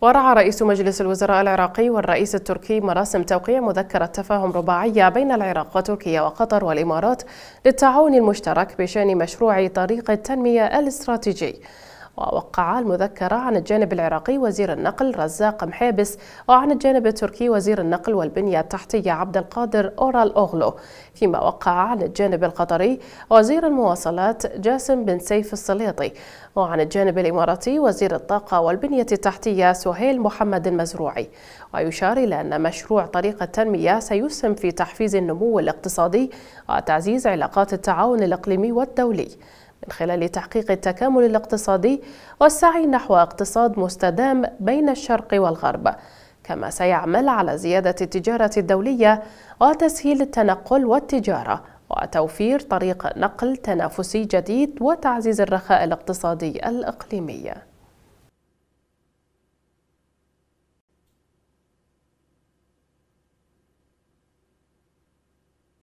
ورعى رئيس مجلس الوزراء العراقي والرئيس التركي مراسم توقيع مذكرة تفاهم رباعية بين العراق وتركيا وقطر والإمارات للتعاون المشترك بشأن مشروع طريق التنمية الاستراتيجي ووقع المذكرة عن الجانب العراقي وزير النقل رزاق محابس وعن الجانب التركي وزير النقل والبنية التحتية عبد القادر أورال أوغلو فيما وقع عن الجانب القطري وزير المواصلات جاسم بن سيف السليطي وعن الجانب الإماراتي وزير الطاقة والبنية التحتية سهيل محمد المزروعي ويشار إلى أن مشروع طريق التنمية سيسهم في تحفيز النمو الاقتصادي وتعزيز علاقات التعاون الإقليمي والدولي من خلال تحقيق التكامل الاقتصادي والسعي نحو اقتصاد مستدام بين الشرق والغرب كما سيعمل على زيادة التجارة الدولية وتسهيل التنقل والتجارة وتوفير طريق نقل تنافسي جديد وتعزيز الرخاء الاقتصادي الإقليمي